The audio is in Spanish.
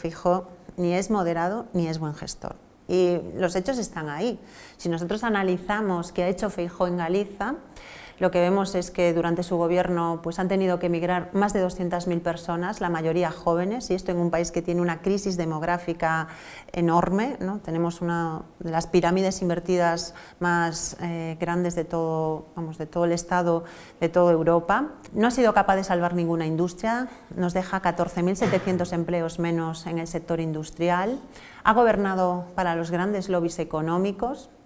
fijo ni es moderado ni es buen gestor. Y los hechos están ahí. Si nosotros analizamos qué ha hecho FIJO en Galiza, lo que vemos es que durante su gobierno pues, han tenido que emigrar más de 200.000 personas, la mayoría jóvenes, y esto en un país que tiene una crisis demográfica enorme. Tenemos una de las pirámides invertidas más eh, grandes de todo, de todo el Estado, de toda Europa. No ha sido capaz de salvar ninguna industria, nos deja 14.700 empleos menos en el sector industrial. Ha gobernado para los grandes lobbies económicos,